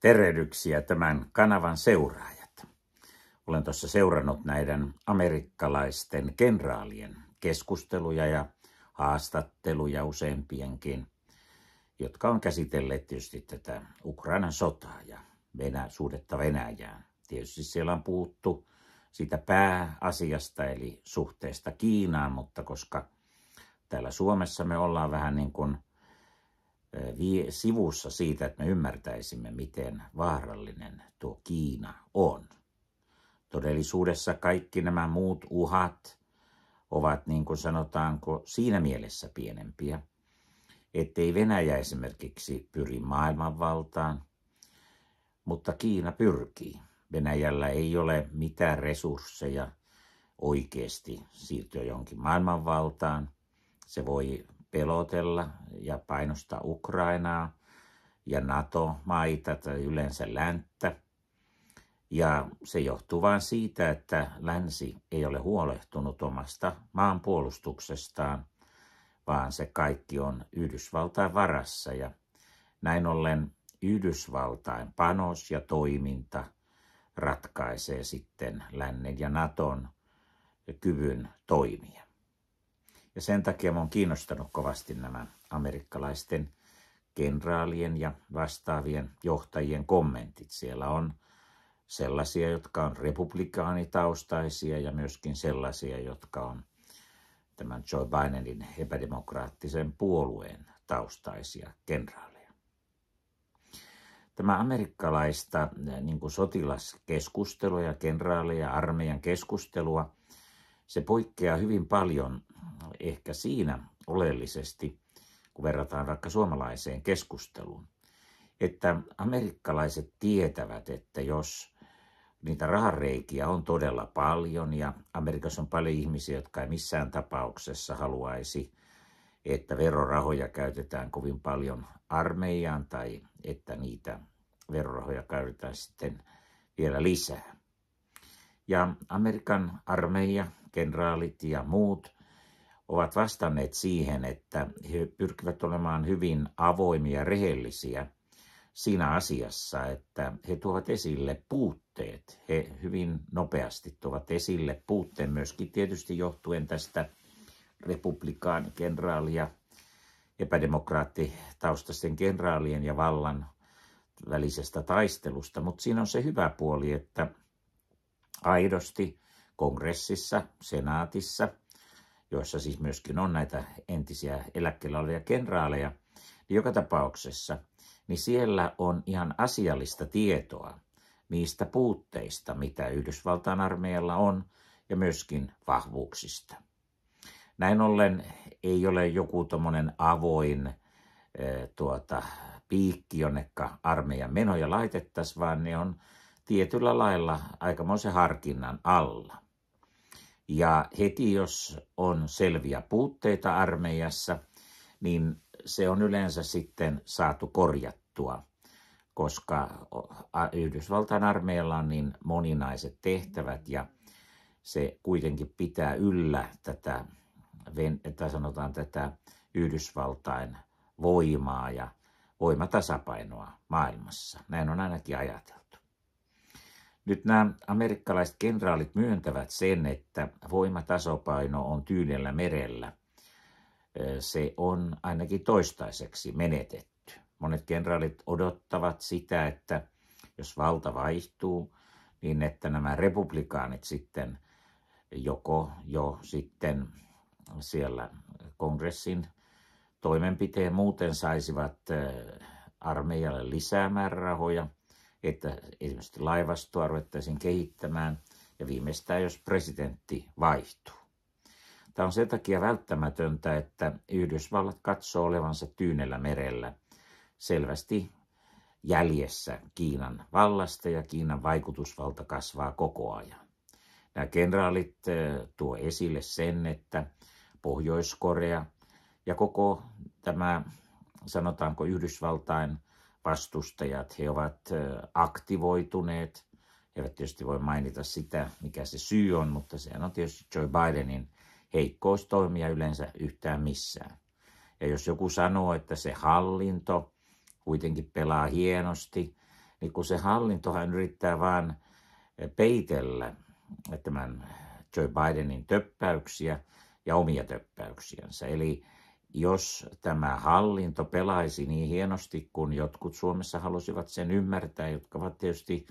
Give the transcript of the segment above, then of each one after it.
tervehdyksiä tämän kanavan seuraajat. Olen tuossa seurannut näiden amerikkalaisten kenraalien keskusteluja ja haastatteluja useampienkin, jotka on käsitelleet tietysti tätä Ukrainan sotaa ja Venä, suhdetta Venäjään. Tietysti siellä on puhuttu siitä pääasiasta eli suhteesta Kiinaan, mutta koska täällä Suomessa me ollaan vähän niin kuin – sivussa siitä, että me ymmärtäisimme, miten vaarallinen tuo Kiina on. Todellisuudessa kaikki nämä muut uhat ovat, niin kuin sanotaanko, siinä mielessä pienempiä, ettei Venäjä esimerkiksi pyri maailmanvaltaan, mutta Kiina pyrkii. Venäjällä ei ole mitään resursseja oikeasti siirtyä jonkin maailmanvaltaan. Se voi pelotella ja painostaa Ukrainaa ja NATO-maita tai yleensä länttä. Ja se johtuu vain siitä, että länsi ei ole huolehtunut omasta maanpuolustuksestaan, vaan se kaikki on Yhdysvaltain varassa. Ja näin ollen Yhdysvaltain panos ja toiminta ratkaisee sitten lännen ja Naton kyvyn toimia. Ja sen takia mä oon kiinnostanut kovasti nämä amerikkalaisten kenraalien ja vastaavien johtajien kommentit. Siellä on sellaisia, jotka on republikaanitaustaisia ja myöskin sellaisia, jotka on tämän Joe Bidenin epädemokraattisen puolueen taustaisia kenraaleja. Tämä amerikkalaista eh, niin kuin sotilaskeskustelua ja kenraaleja armeijan keskustelua, se poikkeaa hyvin paljon ehkä siinä oleellisesti, kun verrataan vaikka suomalaiseen keskusteluun, että amerikkalaiset tietävät, että jos niitä rahareikiä on todella paljon ja Amerikassa on paljon ihmisiä, jotka ei missään tapauksessa haluaisi, että verorahoja käytetään kovin paljon armeijaan tai että niitä verorahoja käytetään sitten vielä lisää. Ja Amerikan armeija, kenraalit ja muut ovat vastanneet siihen, että he pyrkivät olemaan hyvin avoimia ja rehellisiä siinä asiassa, että he tuovat esille puutteet. He hyvin nopeasti tuovat esille puutteen myöskin tietysti johtuen tästä republikaanikenraalia, epädemokraattitaustaisten kenraalien ja vallan välisestä taistelusta, mutta siinä on se hyvä puoli, että aidosti kongressissa, senaatissa – joissa siis myöskin on näitä entisiä eläkkeellä olevia kenraaleja, niin joka tapauksessa, niin siellä on ihan asiallista tietoa niistä puutteista, mitä Yhdysvaltain armeijalla on, ja myöskin vahvuuksista. Näin ollen ei ole joku tuommoinen avoin e, tuota, piikki, jonnekka armeijan menoja laitettaisiin, vaan ne on tietyllä lailla aikamoisen harkinnan alla. Ja heti jos on selviä puutteita armeijassa, niin se on yleensä sitten saatu korjattua, koska Yhdysvaltain armeijalla on niin moninaiset tehtävät ja se kuitenkin pitää yllä tätä, että sanotaan tätä Yhdysvaltain voimaa ja voimatasapainoa maailmassa. Näin on ainakin ajateltu. Nyt nämä amerikkalaiset kenraalit myöntävät sen, että voimatasopaino on tyynellä merellä. Se on ainakin toistaiseksi menetetty. Monet kenraalit odottavat sitä, että jos valta vaihtuu, niin että nämä republikaanit sitten joko jo sitten siellä kongressin toimenpiteen muuten saisivat armeijalle lisää määrärahoja – että esimerkiksi laivastoa ruvettaisiin kehittämään ja viimeistään, jos presidentti vaihtuu. Tämä on sen takia välttämätöntä, että Yhdysvallat katsoo olevansa Tyynellä merellä selvästi jäljessä Kiinan vallasta ja Kiinan vaikutusvalta kasvaa koko ajan. Nämä kenraalit tuo esille sen, että Pohjois-Korea ja koko tämä, sanotaanko Yhdysvaltain vastustajat. He ovat aktivoituneet. He eivät tietysti voi mainita sitä, mikä se syy on, mutta sehän on tietysti Joe Bidenin heikkous toimia yleensä yhtään missään. Ja jos joku sanoo, että se hallinto kuitenkin pelaa hienosti, niin kun se hallintohan yrittää vain peitellä tämän Joe Bidenin töppäyksiä ja omia töppäyksiänsä. Eli jos tämä hallinto pelaisi niin hienosti, kun jotkut Suomessa halusivat sen ymmärtää, jotka ovat tietysti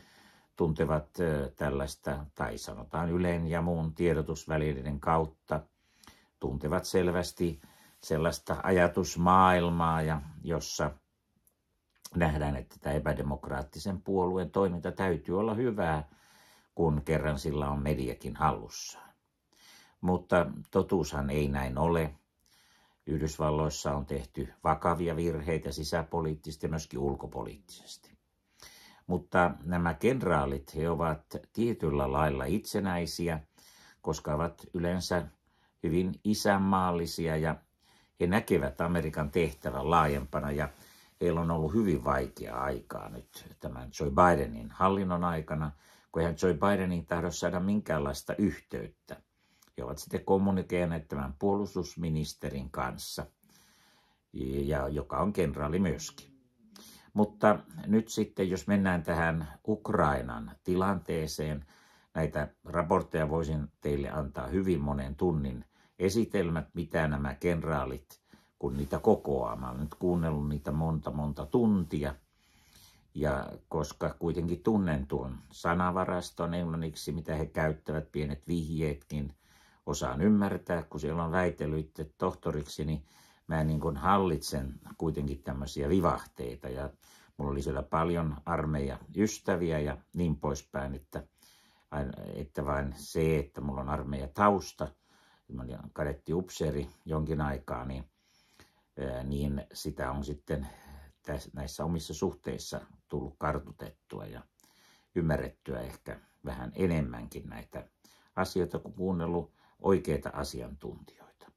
tuntevat tällaista, tai sanotaan Ylen ja muun tiedotusvälineiden kautta, tuntevat selvästi sellaista ajatusmaailmaa, ja jossa nähdään, että tämä epädemokraattisen puolueen toiminta täytyy olla hyvää, kun kerran sillä on mediakin hallussaan. Mutta totuushan ei näin ole Yhdysvalloissa on tehty vakavia virheitä sisäpoliittisesti ja myöskin ulkopoliittisesti. Mutta nämä kenraalit, he ovat tietyllä lailla itsenäisiä, koska ovat yleensä hyvin isänmaallisia ja he näkevät Amerikan tehtävän laajempana ja heillä on ollut hyvin vaikea aikaa nyt tämän Joe Bidenin hallinnon aikana, kun eihän Joe Bidenin tahdo saada minkäänlaista yhteyttä he ovat sitten kommunikoineet tämän puolustusministerin kanssa, ja joka on kenraali myöskin. Mutta nyt sitten, jos mennään tähän Ukrainan tilanteeseen, näitä raportteja voisin teille antaa hyvin monen tunnin esitelmät, mitä nämä kenraalit, kun niitä kokoaa. Mä olen nyt kuunnellut niitä monta, monta tuntia. Ja koska kuitenkin tunnen tuon sanavaraston englanniksi, mitä he käyttävät, pienet vihjeetkin, osaan ymmärtää, kun siellä on väitelyitä tohtoriksi, niin mä niin kuin hallitsen kuitenkin tämmöisiä vivahteita ja mulla oli siellä paljon armeija ystäviä ja niin poispäin, että, että vain se, että mulla on armeija tausta, mä olin kadetti upseeri jonkin aikaa, niin, niin sitä on sitten näissä omissa suhteissa tullut kartutettua ja ymmärrettyä ehkä vähän enemmänkin näitä asioita, kun kuunnellut oikeita asiantuntijoita.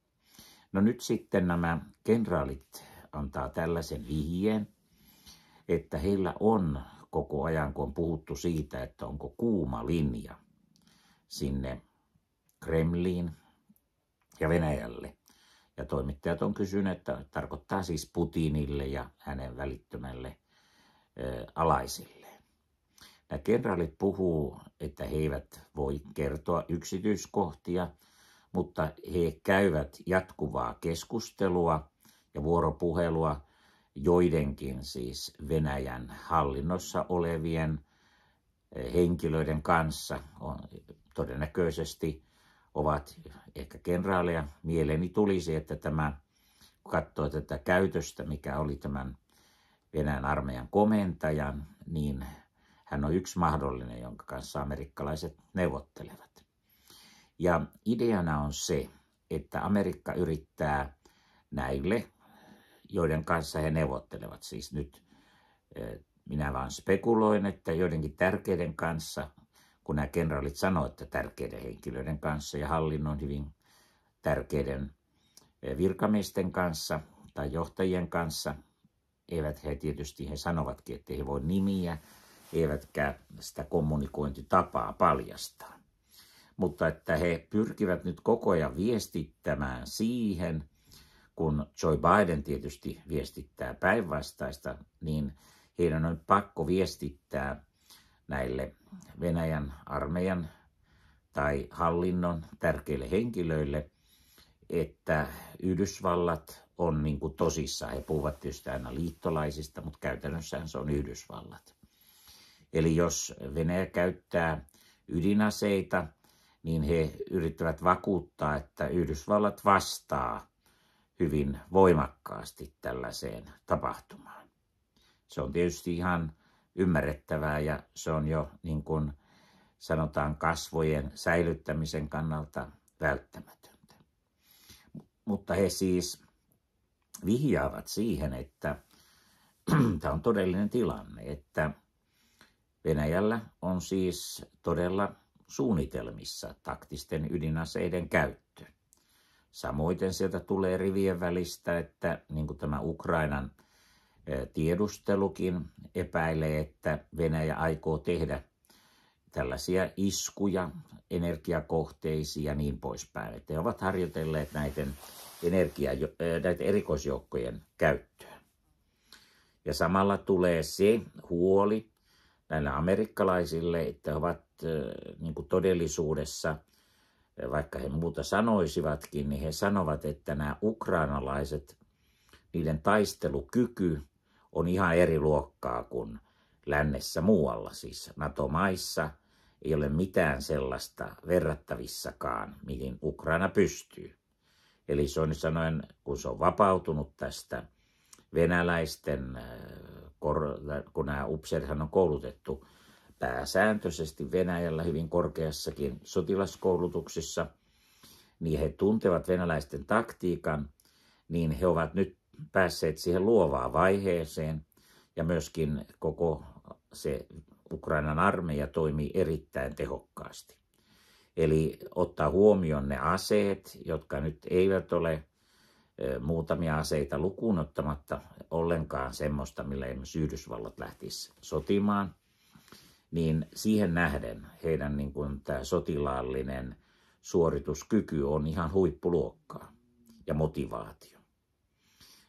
No nyt sitten nämä kenraalit antaa tällaisen vihjeen, että heillä on koko ajan, kun on puhuttu siitä, että onko kuuma linja sinne Kremliin ja Venäjälle. Ja toimittajat on kysynyt, että tarkoittaa siis Putinille ja hänen välittömälle alaisille. Nämä kenraalit puhuu, että he eivät voi kertoa yksityiskohtia – mutta he käyvät jatkuvaa keskustelua ja vuoropuhelua joidenkin siis Venäjän hallinnossa olevien eh, henkilöiden kanssa. On, todennäköisesti ovat ehkä kenraaleja. Mieleeni tulisi, että tämä, kun katsoo tätä käytöstä, mikä oli tämän Venäjän armeijan komentajan, niin hän on yksi mahdollinen, jonka kanssa amerikkalaiset neuvottelevat. Ja ideana on se, että Amerikka yrittää näille, joiden kanssa he neuvottelevat, siis nyt minä vaan spekuloin, että joidenkin tärkeiden kanssa, kun nämä kenraalit sanoivat, että tärkeiden henkilöiden kanssa ja hallinnon hyvin tärkeiden virkamiesten kanssa tai johtajien kanssa, eivät he tietysti, he sanovatkin, että he voi nimiä, eivätkä sitä kommunikointitapaa paljastaa mutta että he pyrkivät nyt koko ajan viestittämään siihen, kun Joe Biden tietysti viestittää päinvastaista, niin heidän on pakko viestittää näille Venäjän armeijan tai hallinnon tärkeille henkilöille, että Yhdysvallat on niin kuin tosissaan. He puhuvat tietysti aina liittolaisista, mutta käytännössähän se on Yhdysvallat. Eli jos Venäjä käyttää ydinaseita – niin he yrittävät vakuuttaa, että Yhdysvallat vastaa hyvin voimakkaasti tällaiseen tapahtumaan. Se on tietysti ihan ymmärrettävää ja se on jo niin kuin sanotaan kasvojen säilyttämisen kannalta välttämätöntä. Mutta he siis vihjaavat siihen, että tämä on todellinen tilanne, että Venäjällä on siis todella suunnitelmissa taktisten ydinaseiden käyttö. Samoiten sieltä tulee rivien välistä, että niin kuin tämä Ukrainan tiedustelukin epäilee, että Venäjä aikoo tehdä tällaisia iskuja energiakohteisiin ja niin poispäin. Että he ovat harjoitelleet näiden, energia, näiden erikoisjoukkojen käyttöä. Ja samalla tulee se huoli näille amerikkalaisille, että he ovat Äh, niin kuin todellisuudessa, äh, vaikka he muuta sanoisivatkin, niin he sanovat, että nämä ukrainalaiset, niiden taistelukyky on ihan eri luokkaa kuin lännessä muualla, siis NATO-maissa ei ole mitään sellaista verrattavissakaan, mihin Ukraina pystyy. Eli se on sanoen, kun se on vapautunut tästä venäläisten, äh, kun nämä upseerithan on koulutettu pääsääntöisesti Venäjällä hyvin korkeassakin sotilaskoulutuksissa, niin he tuntevat venäläisten taktiikan, niin he ovat nyt päässeet siihen luovaan vaiheeseen ja myöskin koko se Ukrainan armeija toimii erittäin tehokkaasti. Eli ottaa huomioon ne aseet, jotka nyt eivät ole muutamia aseita lukuun ottamatta ollenkaan semmoista, millä esimerkiksi Yhdysvallat lähtisi sotimaan – niin siihen nähden heidän niin kuin tämä sotilaallinen suorituskyky on ihan huippuluokkaa ja motivaatio.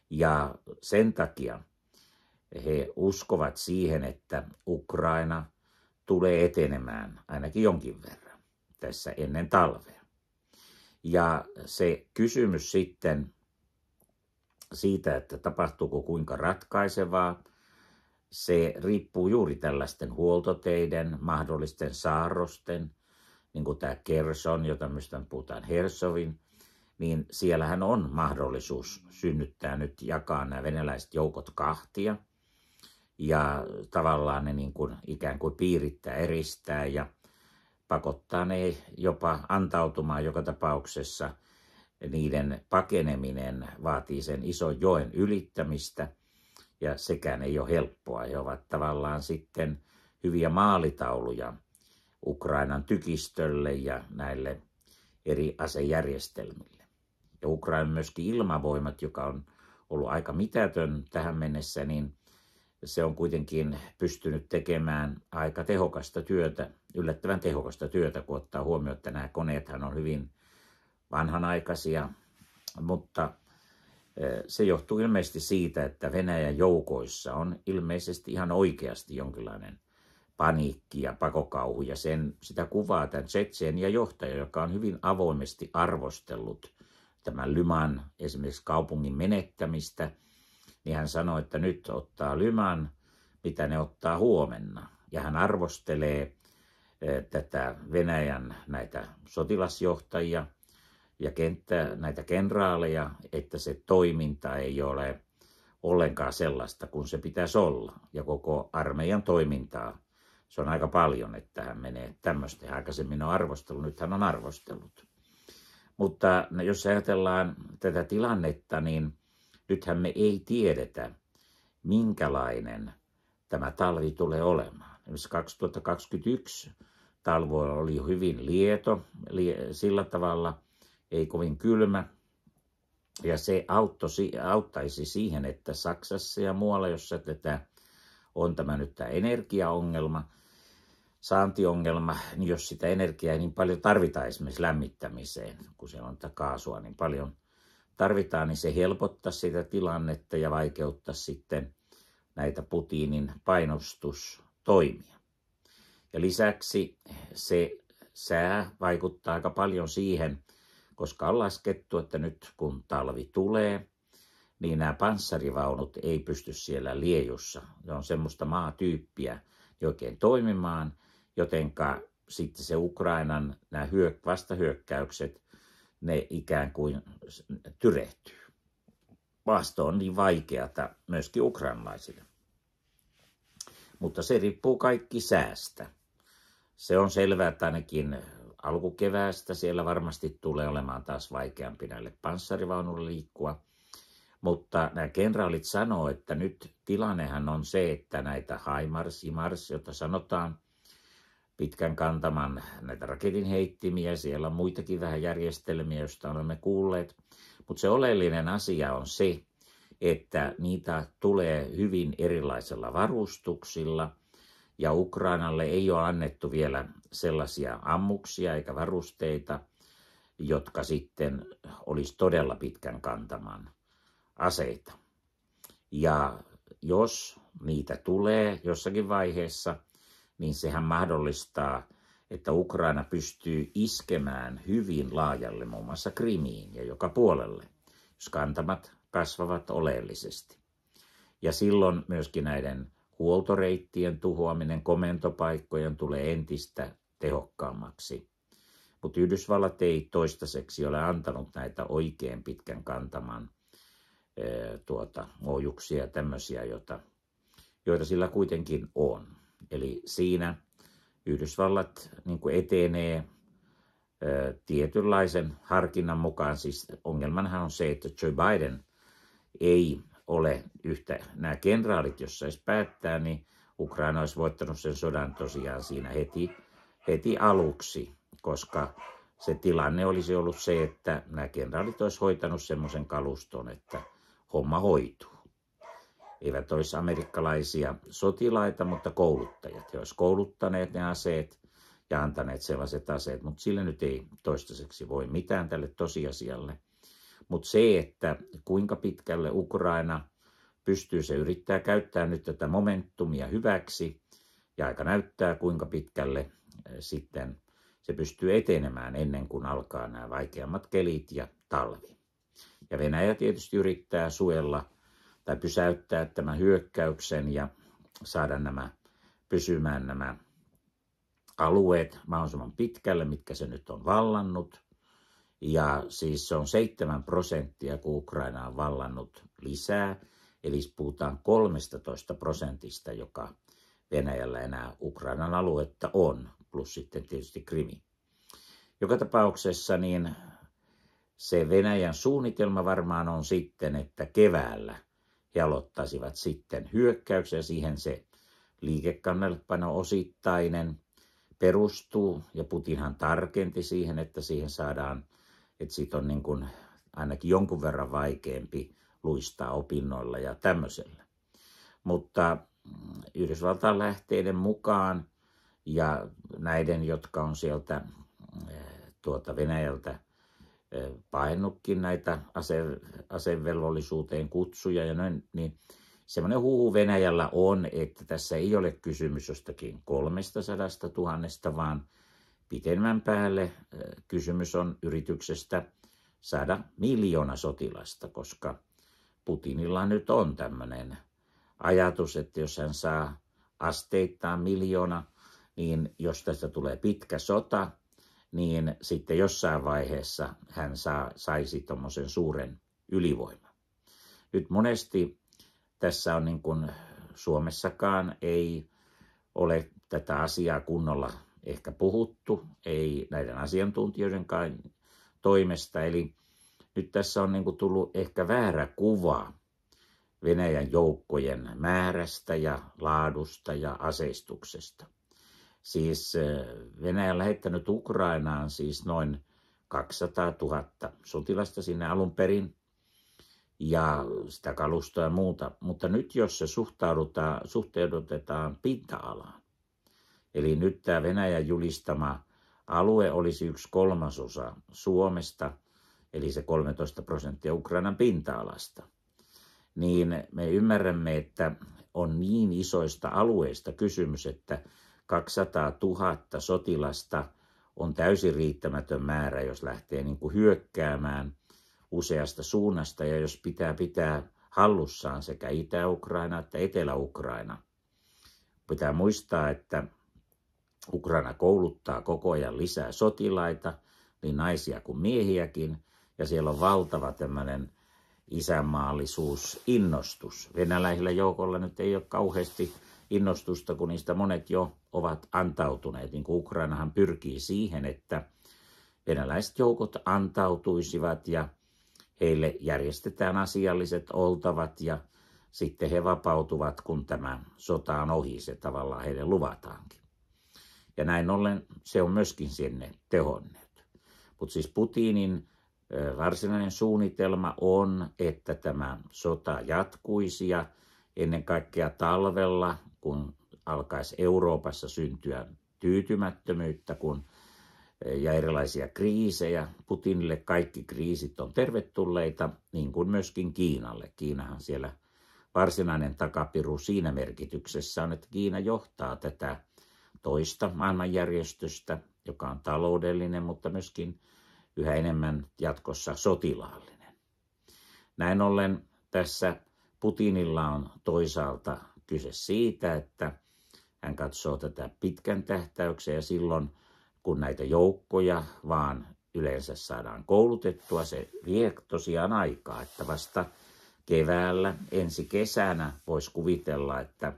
Ja sen takia he uskovat siihen, että Ukraina tulee etenemään ainakin jonkin verran tässä ennen talvea. Ja se kysymys sitten siitä, että tapahtuuko kuinka ratkaisevaa, se riippuu juuri tällaisten huoltoteiden, mahdollisten saarrosten, niin kuin tämä Kerson, jota myös puhutaan Hersovin, niin siellähän on mahdollisuus synnyttää nyt, jakaa nämä venäläiset joukot kahtia ja tavallaan ne niin kuin ikään kuin piirittää, eristää ja pakottaa ne jopa antautumaan joka tapauksessa. Niiden pakeneminen vaatii sen ison joen ylittämistä – ja sekään ei ole helppoa. He ovat tavallaan sitten hyviä maalitauluja Ukrainan tykistölle ja näille eri asejärjestelmille. Ja Ukraina myöskin ilmavoimat, joka on ollut aika mitätön tähän mennessä, niin se on kuitenkin pystynyt tekemään aika tehokasta työtä, yllättävän tehokasta työtä, kun ottaa huomioon, että nämä koneethan on hyvin vanhanaikaisia, mutta se johtuu ilmeisesti siitä, että Venäjän joukoissa on ilmeisesti ihan oikeasti jonkinlainen paniikki ja pakokauhu. Ja sen, sitä kuvaa tämän ja johtaja, joka on hyvin avoimesti arvostellut tämän Lyman esimerkiksi kaupungin menettämistä. Niin hän sanoi, että nyt ottaa Lyman, mitä ne ottaa huomenna. Ja hän arvostelee tätä Venäjän näitä sotilasjohtajia, ja kenttä, näitä kenraaleja, että se toiminta ei ole ollenkaan sellaista kuin se pitäisi olla. Ja koko armeijan toimintaa, se on aika paljon, että hän menee tämmöistä. Aikaisemmin on arvostellut, nyt hän on arvostellut. Mutta jos ajatellaan tätä tilannetta, niin nythän me ei tiedetä, minkälainen tämä talvi tulee olemaan. Esimerkiksi 2021 talvo oli hyvin lieto sillä tavalla, ei kovin kylmä. Ja se auttosi, auttaisi siihen, että Saksassa ja muualla, jossa tätä on tämä nyt tämä energiaongelma, saantiongelma, niin jos sitä energiaa niin paljon tarvita esimerkiksi lämmittämiseen, kun siellä on tätä kaasua niin paljon tarvitaan, niin se helpottaa sitä tilannetta ja vaikeuttaa sitten näitä Putinin painostustoimia. Ja lisäksi se sää vaikuttaa aika paljon siihen, koska on laskettu, että nyt kun talvi tulee, niin nämä panssarivaunut ei pysty siellä liejussa. Ne on semmoista maatyyppiä oikein toimimaan, jotenka sitten se Ukrainan nämä hyök, vastahyökkäykset, ne ikään kuin tyrehtyy. Maasto on niin vaikeata myöskin ukrainalaisille. Mutta se riippuu kaikki säästä. Se on selvää, että ainakin alkukeväästä. Siellä varmasti tulee olemaan taas vaikeampi näille panssarivaunulle liikkua. Mutta nämä kenraalit sanoo, että nyt tilannehan on se, että näitä HIMARS, HIMARS, jota sanotaan, pitkän kantaman näitä raketinheittimiä, siellä on muitakin vähän järjestelmiä, joista olemme kuulleet. Mutta se oleellinen asia on se, että niitä tulee hyvin erilaisilla varustuksilla – ja Ukrainalle ei ole annettu vielä sellaisia ammuksia eikä varusteita, jotka sitten olisi todella pitkän kantaman aseita. Ja jos niitä tulee jossakin vaiheessa, niin sehän mahdollistaa, että Ukraina pystyy iskemään hyvin laajalle muun muassa Krimiin ja joka puolelle, jos kantamat kasvavat oleellisesti. Ja silloin myöskin näiden Huoltoreittien tuhoaminen komentopaikkojen tulee entistä tehokkaammaksi. Mutta Yhdysvallat ei toistaiseksi ole antanut näitä oikein pitkän kantaman tuota, ohjuksia ja tämmöisiä, joita, joita sillä kuitenkin on. Eli siinä Yhdysvallat niin etenee tietynlaisen harkinnan mukaan. Siis ongelmanhan on se, että Joe Biden ei ole yhtä, nämä kenraalit, jos saisi päättää, niin Ukraina olisi voittanut sen sodan tosiaan siinä heti, heti aluksi, koska se tilanne olisi ollut se, että nämä kenraalit olisi hoitanut semmoisen kaluston, että homma hoituu. Eivät olisi amerikkalaisia sotilaita, mutta kouluttajat. He olisivat kouluttaneet ne aseet ja antaneet sellaiset aseet, mutta sille nyt ei toistaiseksi voi mitään tälle tosiasialle – mutta se, että kuinka pitkälle Ukraina pystyy, se yrittää käyttää nyt tätä momentumia hyväksi ja aika näyttää, kuinka pitkälle eh, sitten se pystyy etenemään ennen kuin alkaa nämä vaikeammat kelit ja talvi. Ja Venäjä tietysti yrittää suella tai pysäyttää tämän hyökkäyksen ja saada nämä pysymään nämä alueet mahdollisimman pitkälle, mitkä se nyt on vallannut. Ja siis se on 7 prosenttia, kun Ukraina on vallannut lisää. Eli siis puhutaan 13 prosentista, joka Venäjällä enää Ukrainan aluetta on, plus sitten tietysti Krimi. Joka tapauksessa niin se Venäjän suunnitelma varmaan on sitten, että keväällä he aloittaisivat sitten hyökkäyksen ja siihen se liikekannallepano osittainen perustuu ja Putinhan tarkenti siihen, että siihen saadaan että siitä on niin kuin ainakin jonkun verran vaikeampi luistaa opinnoilla ja tämmöisellä. Mutta mm, Yhdysvaltain lähteiden mukaan ja näiden, jotka on sieltä eh, tuota Venäjältä eh, painutkin näitä ase, asevelvollisuuteen kutsuja ja noin, niin semmoinen huhu Venäjällä on, että tässä ei ole kysymys jostakin 300 000, vaan pitemmän päälle kysymys on yrityksestä saada miljoona sotilasta, koska Putinilla nyt on tämmöinen ajatus, että jos hän saa asteittaa miljoona, niin jos tästä tulee pitkä sota, niin sitten jossain vaiheessa hän saa, saisi tuommoisen suuren ylivoiman. Nyt monesti tässä on niin kuin Suomessakaan ei ole tätä asiaa kunnolla ehkä puhuttu, ei näiden asiantuntijoiden toimesta. Eli nyt tässä on niin tullut ehkä väärä kuva Venäjän joukkojen määrästä ja laadusta ja aseistuksesta. Siis Venäjä on lähettänyt Ukrainaan siis noin 200 000 sotilasta sinne alun perin ja sitä kalustoa ja muuta. Mutta nyt jos se suhteudutetaan pinta-alaan, Eli nyt tämä Venäjän julistama alue olisi yksi kolmasosa Suomesta, eli se 13 prosenttia Ukrainan pinta-alasta. Niin me ymmärrämme, että on niin isoista alueista kysymys, että 200 000 sotilasta on täysin riittämätön määrä, jos lähtee niin kuin hyökkäämään useasta suunnasta ja jos pitää pitää hallussaan sekä Itä-Ukraina että Etelä-Ukraina. Pitää muistaa, että Ukraina kouluttaa koko ajan lisää sotilaita, niin naisia kuin miehiäkin, ja siellä on valtava tämmöinen innostus. Venäläisillä joukolla nyt ei ole kauheasti innostusta, kun niistä monet jo ovat antautuneet. Niin kuin Ukrainahan pyrkii siihen, että venäläiset joukot antautuisivat ja heille järjestetään asialliset oltavat ja sitten he vapautuvat, kun tämä sota on ohi, se tavallaan heille luvataankin. Ja näin ollen se on myöskin sinne tehonneet. Mutta siis Putinin varsinainen suunnitelma on, että tämä sota jatkuisi ja ennen kaikkea talvella, kun alkaisi Euroopassa syntyä tyytymättömyyttä kun, ja erilaisia kriisejä. Putinille kaikki kriisit on tervetulleita, niin kuin myöskin Kiinalle. Kiinahan siellä varsinainen takapiru siinä merkityksessä on, että Kiina johtaa tätä toista maailmanjärjestystä, joka on taloudellinen, mutta myöskin yhä enemmän jatkossa sotilaallinen. Näin ollen tässä Putinilla on toisaalta kyse siitä, että hän katsoo tätä pitkän tähtäyksen ja silloin kun näitä joukkoja vaan yleensä saadaan koulutettua, se vie tosiaan aikaa, että vasta keväällä ensi kesänä voisi kuvitella, että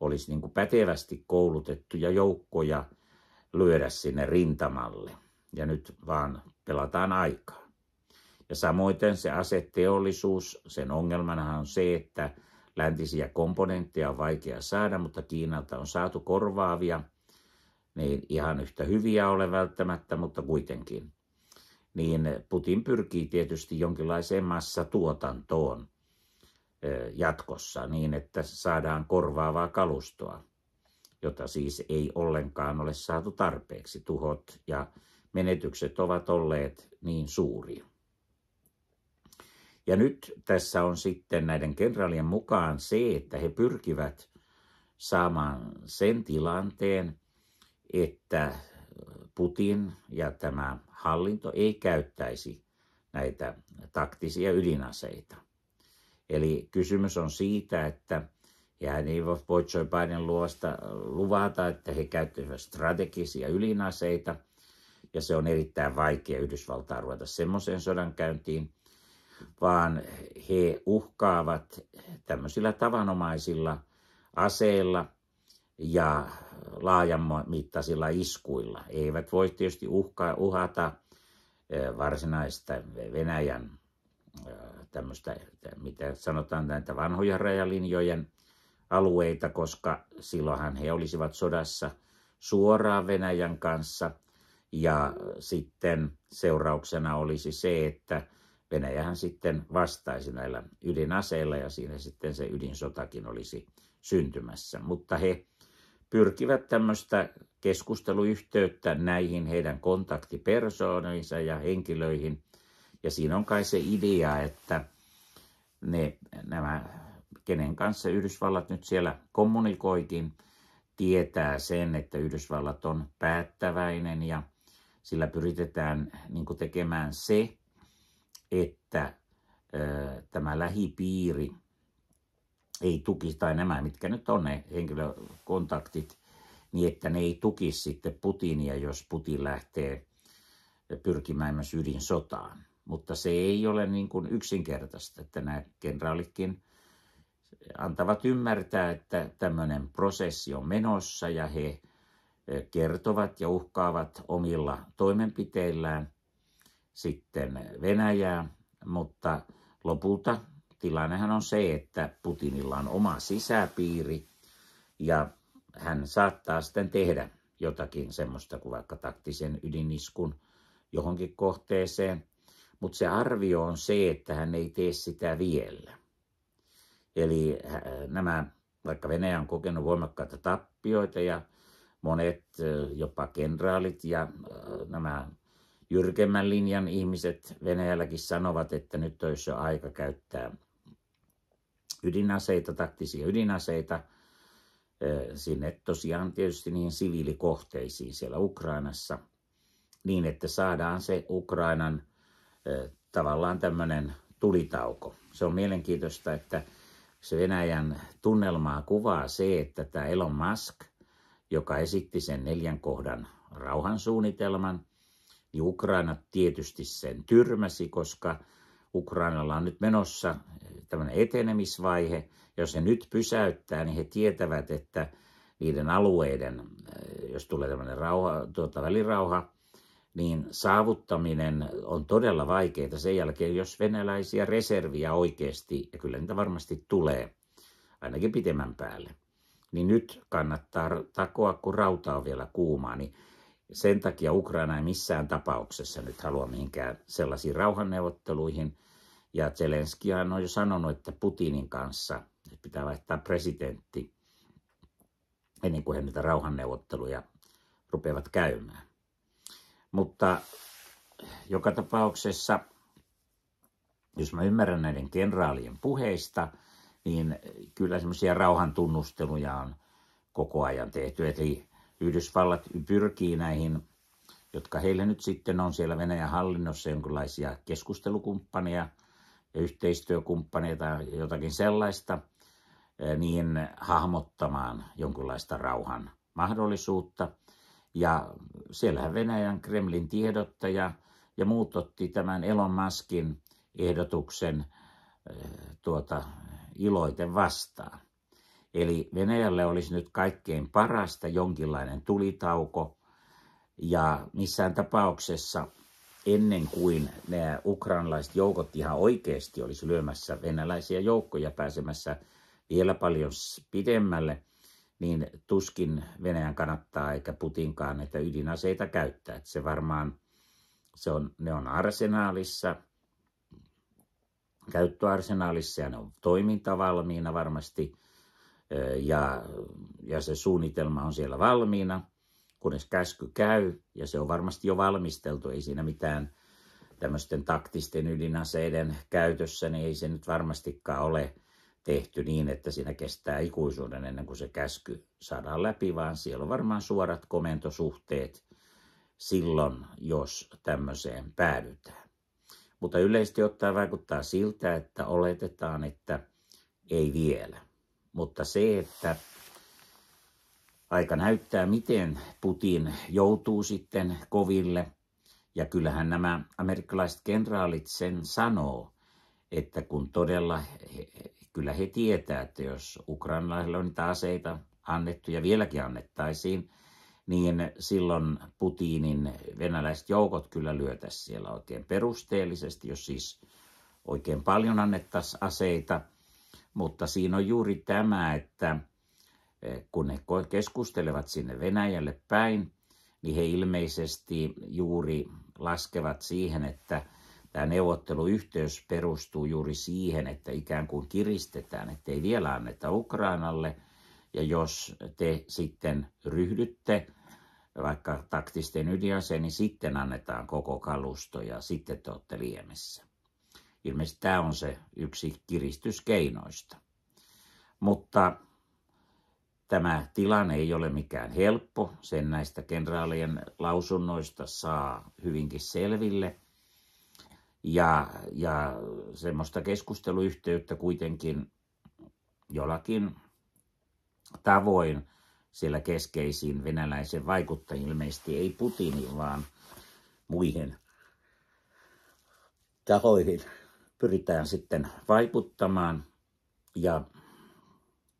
olisi niin kuin pätevästi koulutettuja joukkoja lyödä sinne rintamalle. Ja nyt vaan pelataan aikaa. Ja samoin se aseteollisuus, sen ongelmana on se, että läntisiä komponentteja on vaikea saada, mutta Kiinalta on saatu korvaavia, niin ihan yhtä hyviä ole välttämättä, mutta kuitenkin. Niin Putin pyrkii tietysti jonkinlaiseen massatuotantoon jatkossa niin, että saadaan korvaavaa kalustoa, jota siis ei ollenkaan ole saatu tarpeeksi. Tuhot ja menetykset ovat olleet niin suuria. Ja nyt tässä on sitten näiden kenraalien mukaan se, että he pyrkivät saamaan sen tilanteen, että Putin ja tämä hallinto ei käyttäisi näitä taktisia ydinaseita. Eli kysymys on siitä, että ja hän ei voi Joe Biden luosta luvata, että he käyttävät strategisia ylinaseita, ja se on erittäin vaikea Yhdysvaltaa ruveta semmoiseen sodankäyntiin, vaan he uhkaavat tämmöisillä tavanomaisilla aseilla ja laajan mittaisilla iskuilla. He eivät voi tietysti uhkaa, uhata eh, varsinaista Venäjän eh, tämmöistä, mitä sanotaan näitä vanhoja rajalinjojen alueita, koska silloinhan he olisivat sodassa suoraan Venäjän kanssa. Ja sitten seurauksena olisi se, että Venäjähän sitten vastaisi näillä ydinaseilla ja siinä sitten se ydinsotakin olisi syntymässä. Mutta he pyrkivät tämmöistä keskusteluyhteyttä näihin heidän kontaktipersoonoihinsa ja henkilöihin ja siinä on kai se idea, että ne, nämä, kenen kanssa Yhdysvallat nyt siellä kommunikoikin, tietää sen, että Yhdysvallat on päättäväinen ja sillä pyritetään niin tekemään se, että ö, tämä lähipiiri ei tuki, tai nämä, mitkä nyt on ne henkilökontaktit, niin että ne ei tuki sitten Putinia, jos Putin lähtee pyrkimään myös ydinsotaan. Mutta se ei ole niin kuin yksinkertaista, että nämä kenraalitkin antavat ymmärtää, että tämmöinen prosessi on menossa ja he eh, kertovat ja uhkaavat omilla toimenpiteillään sitten Venäjää, mutta lopulta tilannehan on se, että Putinilla on oma sisäpiiri ja hän saattaa sitten tehdä jotakin semmoista kuin vaikka taktisen ydiniskun johonkin kohteeseen mutta se arvio on se, että hän ei tee sitä vielä. Eli äh, nämä, vaikka Venäjä on kokenut voimakkaita tappioita ja monet äh, jopa kenraalit ja äh, nämä jyrkemmän linjan ihmiset Venäjälläkin sanovat, että nyt olisi jo aika käyttää ydinaseita, taktisia ydinaseita sinne tosiaan tietysti niihin siviilikohteisiin siellä Ukrainassa, niin että saadaan se Ukrainan tavallaan tämmöinen tulitauko. Se on mielenkiintoista, että se Venäjän tunnelmaa kuvaa se, että tämä Elon Musk, joka esitti sen neljän kohdan rauhansuunnitelman, niin Ukraina tietysti sen tyrmäsi, koska Ukrainalla on nyt menossa tämmöinen etenemisvaihe. Jos se nyt pysäyttää, niin he tietävät, että niiden alueiden, äh, jos tulee tämmöinen rauha, tuota, välirauha, niin saavuttaminen on todella vaikeaa sen jälkeen, jos venäläisiä reserviä oikeasti, ja kyllä niitä varmasti tulee, ainakin pitemmän päälle, niin nyt kannattaa takoa, kun rauta on vielä kuumaa, niin sen takia Ukraina ei missään tapauksessa nyt halua mihinkään sellaisiin rauhanneuvotteluihin. Ja Zelenskihan on jo sanonut, että Putinin kanssa että pitää vaihtaa presidentti ennen kuin he niitä rauhanneuvotteluja rupeavat käymään. Mutta joka tapauksessa, jos mä ymmärrän näiden kenraalien puheista, niin kyllä semmoisia rauhantunnusteluja on koko ajan tehty. Eli Yhdysvallat pyrkii näihin, jotka heillä nyt sitten on siellä Venäjän hallinnossa jonkinlaisia keskustelukumppaneja ja yhteistyökumppaneita jotakin sellaista, eh, niin hahmottamaan jonkinlaista rauhan mahdollisuutta – ja siellähän Venäjän Kremlin tiedottaja ja muut otti tämän Elon Muskin ehdotuksen eh, tuota, iloiten vastaan. Eli Venäjälle olisi nyt kaikkein parasta jonkinlainen tulitauko ja missään tapauksessa ennen kuin nämä ukrainalaiset joukot ihan oikeasti olisi lyömässä venäläisiä joukkoja pääsemässä vielä paljon pidemmälle – niin tuskin Venäjän kannattaa eikä Putinkaan näitä ydinaseita käyttää. Että se varmaan, se on, ne on arsenaalissa, käyttöarsenaalissa ja ne on toimintavalmiina varmasti ja, ja se suunnitelma on siellä valmiina, kunnes käsky käy ja se on varmasti jo valmisteltu, ei siinä mitään tämmöisten taktisten ydinaseiden käytössä, niin ei se nyt varmastikaan ole – tehty niin, että siinä kestää ikuisuuden ennen kuin se käsky saadaan läpi, vaan siellä on varmaan suorat komentosuhteet silloin, jos tämmöiseen päädytään. Mutta yleisesti ottaen vaikuttaa siltä, että oletetaan, että ei vielä. Mutta se, että aika näyttää, miten Putin joutuu sitten koville. Ja kyllähän nämä amerikkalaiset kenraalit sen sanoo, että kun todella kyllä he tietää, että jos ukrainalaisilla on niitä aseita annettu ja vieläkin annettaisiin, niin silloin Putinin venäläiset joukot kyllä lyötäisiin siellä oikein perusteellisesti, jos siis oikein paljon annettaisiin aseita. Mutta siinä on juuri tämä, että eh, kun he keskustelevat sinne Venäjälle päin, niin he ilmeisesti juuri laskevat siihen, että – tämä neuvotteluyhteys perustuu juuri siihen, että ikään kuin kiristetään, että ei vielä anneta Ukrainalle. Ja jos te sitten ryhdytte vaikka taktisten ydinaseen, niin sitten annetaan koko kalusto ja sitten te olette liemessä. Ilmeisesti tämä on se yksi kiristyskeinoista. Mutta tämä tilanne ei ole mikään helppo. Sen näistä kenraalien lausunnoista saa hyvinkin selville – ja, ja semmoista keskusteluyhteyttä kuitenkin jollakin tavoin siellä keskeisiin venäläisen vaikuttajiin, ilmeisesti ei Putinin, vaan muihin tahoihin pyritään sitten vaikuttamaan. Ja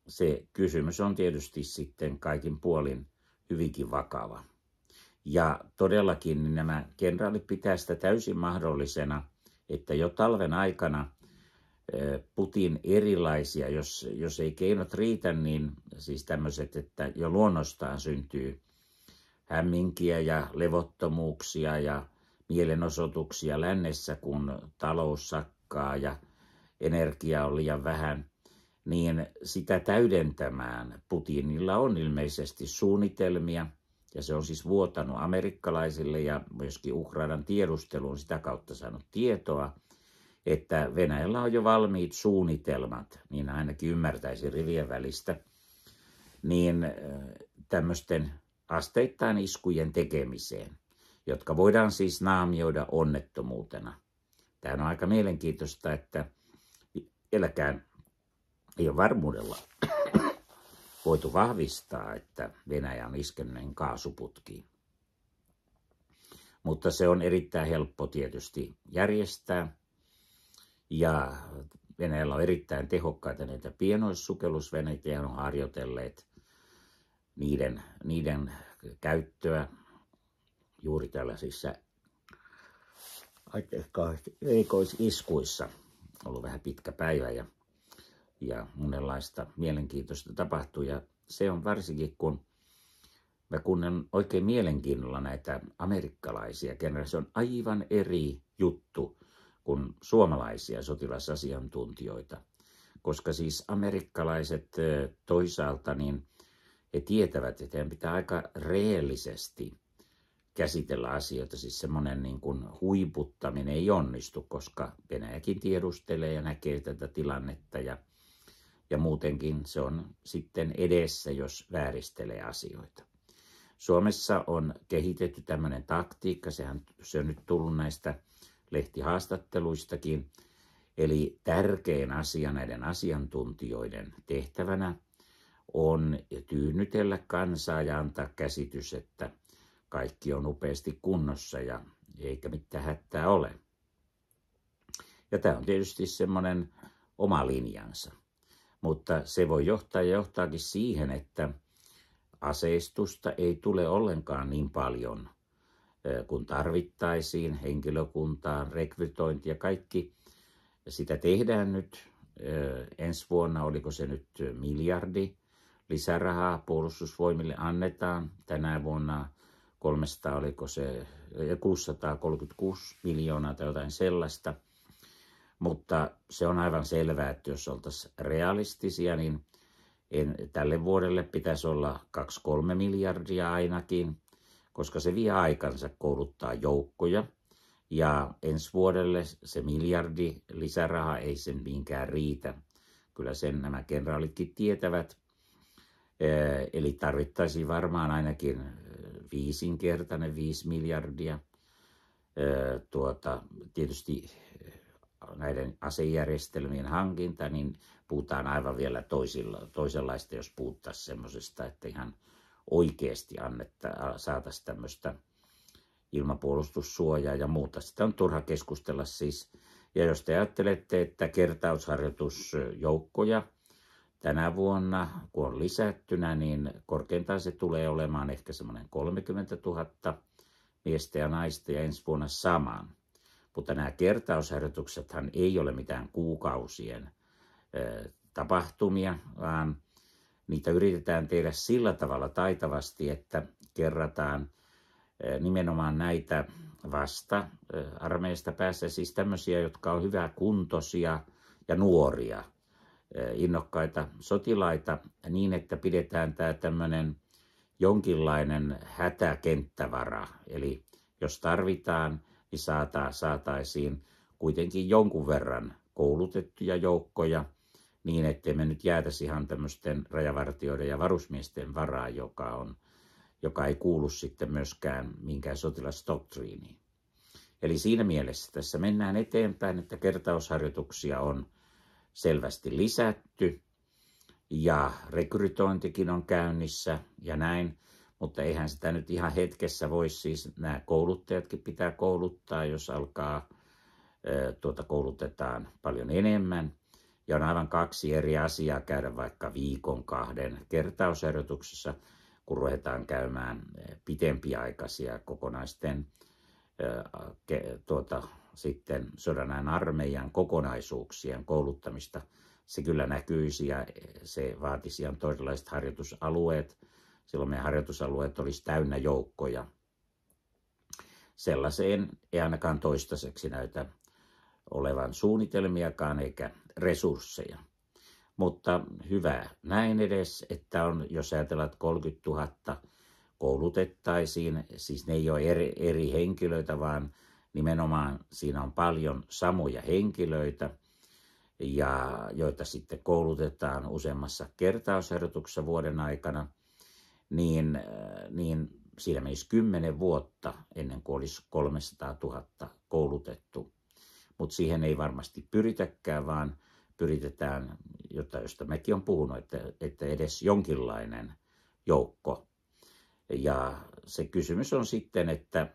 se kysymys on tietysti sitten kaikin puolin hyvinkin vakava. Ja todellakin nämä kenraalit pitää sitä täysin mahdollisena – että jo talven aikana Putin erilaisia, jos, jos ei keinot riitä, niin siis tämmöiset, että jo luonnostaan syntyy hämminkiä ja levottomuuksia ja mielenosoituksia lännessä, kun talous sakkaa ja energiaa on liian vähän, niin sitä täydentämään Putinilla on ilmeisesti suunnitelmia – ja se on siis vuotanut amerikkalaisille ja myöskin Ukrainan tiedusteluun sitä kautta saanut tietoa, että Venäjällä on jo valmiit suunnitelmat, niin ainakin ymmärtäisi rivien välistä, niin tämmöisten asteittain iskujen tekemiseen, jotka voidaan siis naamioida onnettomuutena. Tämä on aika mielenkiintoista, että eläkään ei ole varmuudella voitu vahvistaa, että Venäjä on iskenyt kaasuputkiin. Mutta se on erittäin helppo tietysti järjestää. Ja Venäjällä on erittäin tehokkaita näitä pienoissukellusveneitä ja on harjoitelleet niiden, niiden käyttöä juuri tällaisissa erikoisiskuissa. Ollut vähän pitkä päivä ja ja monenlaista mielenkiintoista tapahtuu. Ja se on varsinkin, kun mä kunnen oikein mielenkiinnolla näitä amerikkalaisia kenellä Se on aivan eri juttu kuin suomalaisia sotilasasiantuntijoita, koska siis amerikkalaiset toisaalta niin he tietävät, että heidän pitää aika reellisesti käsitellä asioita. Siis semmoinen niin kuin huiputtaminen ei onnistu, koska Venäjäkin tiedustelee ja näkee tätä tilannetta ja – ja muutenkin se on sitten edessä, jos vääristelee asioita. Suomessa on kehitetty tämmöinen taktiikka, sehän se on nyt tullut näistä lehtihaastatteluistakin, eli tärkein asia näiden asiantuntijoiden tehtävänä on tyynnytellä kansaa ja antaa käsitys, että kaikki on upeasti kunnossa ja eikä mitään hätää ole. Ja tämä on tietysti semmoinen oma linjansa mutta se voi johtaa ja johtaakin siihen, että aseistusta ei tule ollenkaan niin paljon kun tarvittaisiin, henkilökuntaan, rekrytointi ja kaikki. Sitä tehdään nyt ensi vuonna, oliko se nyt miljardi, lisärahaa puolustusvoimille annetaan. Tänä vuonna 300, oliko se 636 miljoonaa tai jotain sellaista – mutta se on aivan selvää, että jos oltaisiin realistisia, niin en, tälle vuodelle pitäisi olla 2-3 miljardia ainakin, koska se vie aikansa kouluttaa joukkoja. Ja ensi vuodelle se miljardi lisäraha ei sen minkään riitä. Kyllä sen nämä kenraalitkin tietävät. Eh, eli tarvittaisiin varmaan ainakin eh, viisinkertainen, 5 miljardia. Eh, tuota, tietysti näiden asejärjestelmien hankinta, niin puhutaan aivan vielä toisilla, toisenlaista, jos puhuttaisiin semmoisesta, että ihan oikeasti annetta, saataisiin tämmöistä ilmapuolustussuojaa ja muuta. Sitä on turha keskustella siis. Ja jos te ajattelette, että kertausharjoitusjoukkoja tänä vuonna, kun on lisättynä, niin korkeintaan se tulee olemaan ehkä semmoinen 30 000 miestä ja naista ja ensi vuonna samaan. Mutta nämä kertausharjoituksethan ei ole mitään kuukausien tapahtumia, vaan niitä yritetään tehdä sillä tavalla taitavasti, että kerrataan nimenomaan näitä vasta armeijasta päässä, siis tämmöisiä, jotka on hyväkuntoisia ja nuoria, innokkaita sotilaita, niin että pidetään tämä tämmöinen jonkinlainen hätäkenttävara. Eli jos tarvitaan säätää, säätäisiin kuitenkin jonkun verran koulutettuja joukkoja niin, ettei me nyt jäätäisi ihan tämmöisten rajavartioiden ja varusmiesten varaa, joka, on, joka ei kuulu sitten myöskään minkään sotilasdoktriiniin. Eli siinä mielessä tässä mennään eteenpäin, että kertausharjoituksia on selvästi lisätty ja rekrytointikin on käynnissä ja näin. Mutta eihän sitä nyt ihan hetkessä voi siis, nämä kouluttajatkin pitää kouluttaa, jos alkaa tuota koulutetaan paljon enemmän. Ja on aivan kaksi eri asiaa käydä vaikka viikon kahden kertausehdotuksessa, kun ruvetaan käymään pitempiaikaisia kokonaisten tuota, sitten sodan armeijan kokonaisuuksien kouluttamista. Se kyllä näkyisi ja se vaatisi ihan toisenlaiset harjoitusalueet, silloin meidän harjoitusalueet olisi täynnä joukkoja. Sellaiseen ei ainakaan toistaiseksi näytä olevan suunnitelmiakaan eikä resursseja. Mutta hyvä näin edes, että on, jos ajatellaan, että 30 000 koulutettaisiin, siis ne ei ole eri, eri henkilöitä, vaan nimenomaan siinä on paljon samoja henkilöitä, ja joita sitten koulutetaan useammassa kertausharjoituksessa vuoden aikana – niin, äh, niin siinä menisi kymmenen vuotta ennen kuin olisi 300 000 koulutettu. Mutta siihen ei varmasti pyritäkään, vaan pyritetään, jota, josta mekin on puhunut, että, että edes jonkinlainen joukko. Ja se kysymys on sitten, että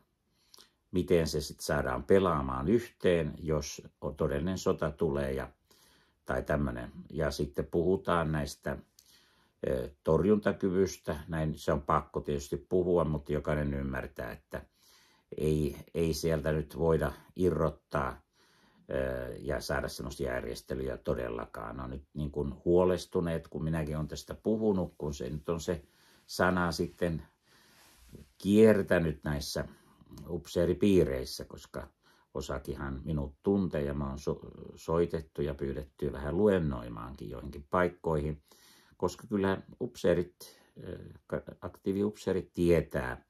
miten se sitten saadaan pelaamaan yhteen, jos todellinen sota tulee ja, tai tämmöinen. Ja sitten puhutaan näistä torjuntakyvystä. Näin se on pakko tietysti puhua, mutta jokainen ymmärtää, että ei, ei sieltä nyt voida irrottaa ja saada semmoista järjestelyjä todellakaan. No nyt niin kuin huolestuneet, kun minäkin olen tästä puhunut, kun se nyt on se sana sitten kiertänyt näissä upseeripiireissä, koska osakihan minut tuntee ja mä oon so- soitettu ja pyydetty vähän luennoimaankin joihinkin paikkoihin koska kyllä upseerit, aktiiviupseerit tietää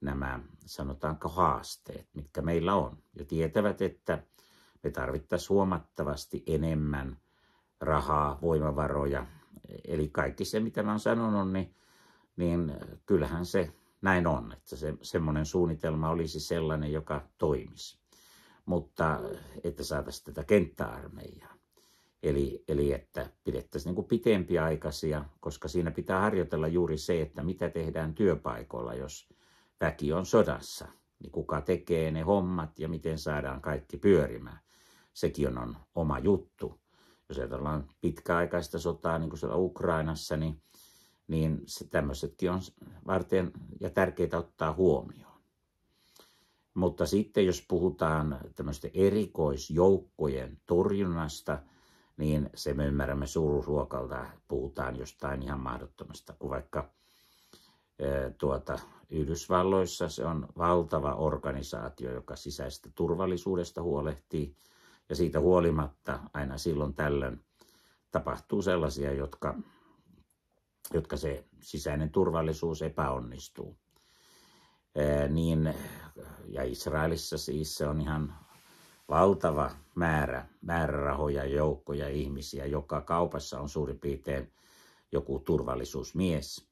nämä, sanotaanko haasteet, mitkä meillä on. Ja tietävät, että me tarvittaisiin huomattavasti enemmän rahaa, voimavaroja. Eli kaikki se, mitä mä oon sanonut, niin, niin kyllähän se näin on, että se, semmoinen suunnitelma olisi sellainen, joka toimisi. Mutta että saataisiin tätä kenttäarmeijaa. Eli, eli että pidettäisiin niin kuin pitempiaikaisia, koska siinä pitää harjoitella juuri se, että mitä tehdään työpaikoilla, jos väki on sodassa. Niin kuka tekee ne hommat ja miten saadaan kaikki pyörimään. Sekin on oma juttu. Jos ajatellaan pitkäaikaista sotaa, niin kuin siellä Ukrainassa, niin, niin se, tämmöisetkin on varten ja tärkeitä ottaa huomioon. Mutta sitten jos puhutaan tämmöisten erikoisjoukkojen torjunnasta – niin se me ymmärrämme suuruusluokalta, puhutaan jostain ihan mahdottomasta, kun vaikka tuota, Yhdysvalloissa se on valtava organisaatio, joka sisäistä turvallisuudesta huolehtii, ja siitä huolimatta aina silloin tällöin tapahtuu sellaisia, jotka, jotka se sisäinen turvallisuus epäonnistuu. Ee, niin, ja Israelissa siis se on ihan valtava määrä määrärahoja, joukkoja, ihmisiä, joka kaupassa on suurin piirtein joku turvallisuusmies,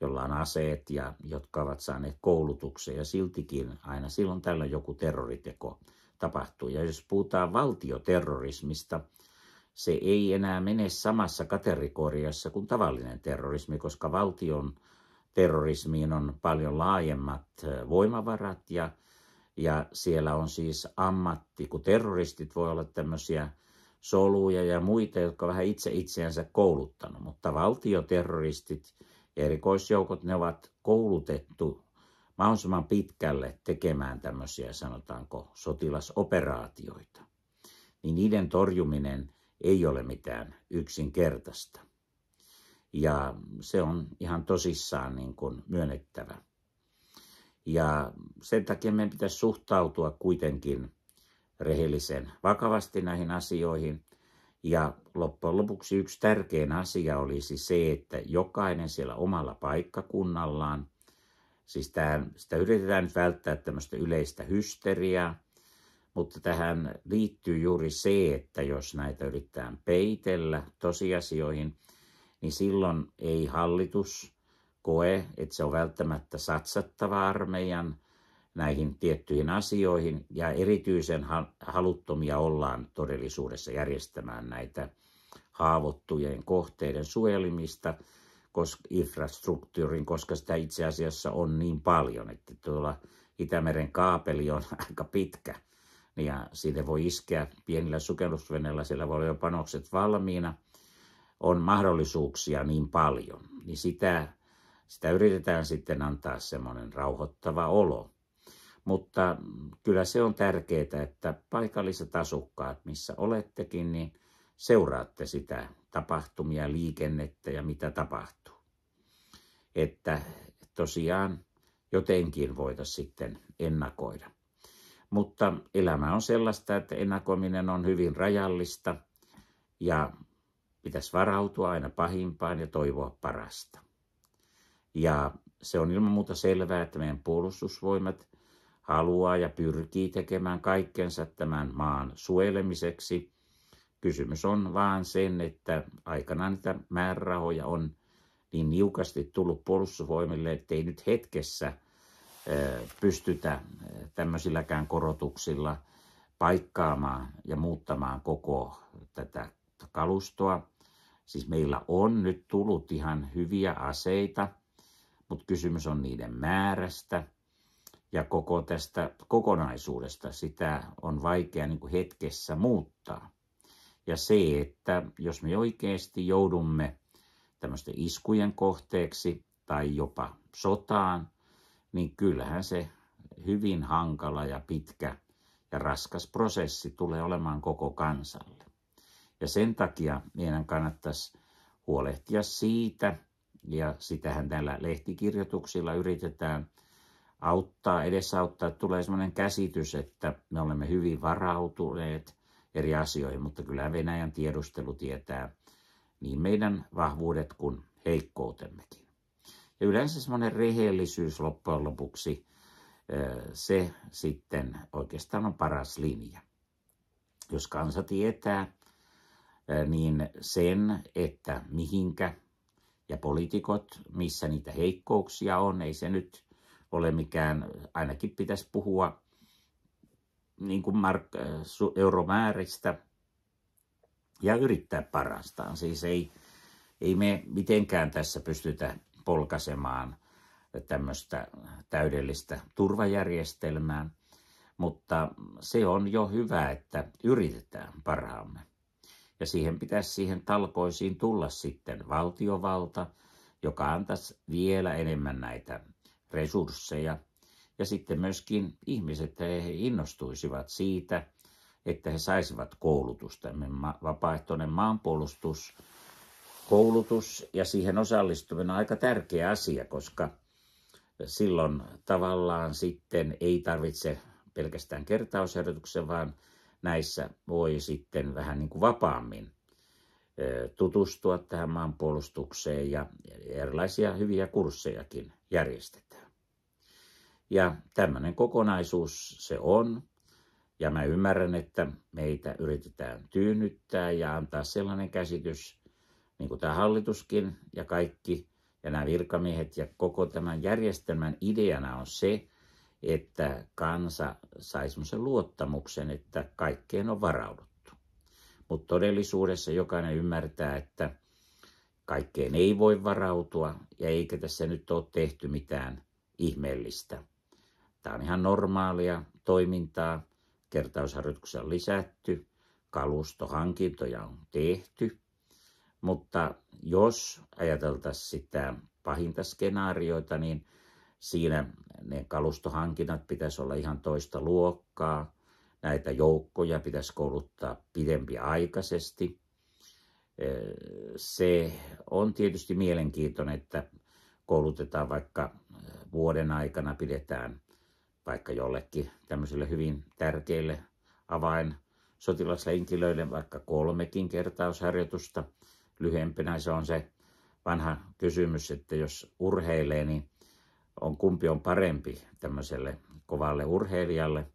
jolla on aseet ja jotka ovat saaneet koulutuksen ja siltikin aina silloin tällä joku terroriteko tapahtuu. Ja jos puhutaan valtioterrorismista, se ei enää mene samassa kategoriassa kuin tavallinen terrorismi, koska valtion terrorismiin on paljon laajemmat voimavarat ja ja siellä on siis ammatti, kun terroristit voi olla tämmöisiä soluja ja muita, jotka vähän itse itseänsä kouluttanut, mutta valtioterroristit ja erikoisjoukot, ne ovat koulutettu mahdollisimman pitkälle tekemään tämmöisiä, sanotaanko, sotilasoperaatioita. Niin niiden torjuminen ei ole mitään yksinkertaista. Ja se on ihan tosissaan niin kuin myönnettävä. Ja sen takia meidän pitäisi suhtautua kuitenkin rehellisen vakavasti näihin asioihin. Ja loppujen lopuksi yksi tärkein asia olisi se, että jokainen siellä omalla paikkakunnallaan, siis tähän, sitä yritetään nyt välttää tämmöistä yleistä hysteriaa, mutta tähän liittyy juuri se, että jos näitä yritetään peitellä tosiasioihin, niin silloin ei hallitus koe, että se on välttämättä satsattava armeijan näihin tiettyihin asioihin ja erityisen haluttomia ollaan todellisuudessa järjestämään näitä haavoittujen kohteiden suojelimista koska, infrastruktuurin, koska sitä itse asiassa on niin paljon, että tuolla Itämeren kaapeli on aika pitkä ja siitä voi iskeä pienillä sukellusveneillä, siellä voi olla jo panokset valmiina, on mahdollisuuksia niin paljon, niin sitä sitä yritetään sitten antaa semmoinen rauhoittava olo. Mutta kyllä se on tärkeää, että paikalliset asukkaat, missä olettekin, niin seuraatte sitä tapahtumia, liikennettä ja mitä tapahtuu. Että tosiaan jotenkin voitaisiin sitten ennakoida. Mutta elämä on sellaista, että ennakoiminen on hyvin rajallista ja pitäisi varautua aina pahimpaan ja toivoa parasta. Ja se on ilman muuta selvää, että meidän puolustusvoimat haluaa ja pyrkii tekemään kaikkensa tämän maan suojelemiseksi. Kysymys on vaan sen, että aikanaan niitä määrärahoja on niin niukasti tullut puolustusvoimille, ettei nyt hetkessä pystytä tämmöisilläkään korotuksilla paikkaamaan ja muuttamaan koko tätä kalustoa. Siis meillä on nyt tullut ihan hyviä aseita – mutta kysymys on niiden määrästä ja koko tästä kokonaisuudesta. Sitä on vaikea niin kuin hetkessä muuttaa. Ja se, että jos me oikeasti joudumme tämmöisten iskujen kohteeksi tai jopa sotaan, niin kyllähän se hyvin hankala ja pitkä ja raskas prosessi tulee olemaan koko kansalle. Ja sen takia meidän kannattaisi huolehtia siitä, ja sitähän tällä lehtikirjoituksilla yritetään auttaa, edesauttaa, tulee sellainen käsitys, että me olemme hyvin varautuneet eri asioihin, mutta kyllä Venäjän tiedustelu tietää niin meidän vahvuudet kuin heikkoutemmekin. Ja yleensä semmoinen rehellisyys loppujen lopuksi, se sitten oikeastaan on paras linja. Jos kansa tietää, niin sen, että mihinkä ja poliitikot, missä niitä heikkouksia on. Ei se nyt ole mikään, ainakin pitäisi puhua niin kuin mark, äh, euromääristä ja yrittää parastaan. Siis ei, ei me mitenkään tässä pystytä polkasemaan tämmöistä täydellistä turvajärjestelmää, mutta se on jo hyvä, että yritetään parhaamme. Ja siihen pitäisi siihen talkoisiin tulla sitten valtiovalta, joka antaisi vielä enemmän näitä resursseja. Ja sitten myöskin ihmiset, he innostuisivat siitä, että he saisivat koulutusta. Vapaaehtoinen maanpuolustus, koulutus ja siihen osallistuminen on aika tärkeä asia, koska silloin tavallaan sitten ei tarvitse pelkästään kertausehdotuksen, vaan näissä voi sitten vähän niin kuin vapaammin tutustua tähän maanpuolustukseen ja erilaisia hyviä kurssejakin järjestetään. Ja tämmöinen kokonaisuus se on. Ja mä ymmärrän, että meitä yritetään tyynnyttää ja antaa sellainen käsitys, niin kuin tämä hallituskin ja kaikki ja nämä virkamiehet ja koko tämän järjestelmän ideana on se, että kansa sai semmoisen luottamuksen, että kaikkeen on varauduttu. Mutta todellisuudessa jokainen ymmärtää, että kaikkeen ei voi varautua ja eikä tässä nyt ole tehty mitään ihmeellistä. Tämä on ihan normaalia toimintaa. Kertausharjoituksia on lisätty, kalustohankintoja on tehty. Mutta jos ajateltaisiin sitä pahinta skenaarioita, niin Siinä ne kalustohankinnat pitäisi olla ihan toista luokkaa. Näitä joukkoja pitäisi kouluttaa pidempiaikaisesti. Se on tietysti mielenkiintoinen, että koulutetaan vaikka vuoden aikana, pidetään vaikka jollekin tämmöiselle hyvin tärkeille avain sotilashenkilöille vaikka kolmekin kertausharjoitusta. Lyhempänä se on se vanha kysymys, että jos urheilee, niin on kumpi on parempi tämmöiselle kovalle urheilijalle,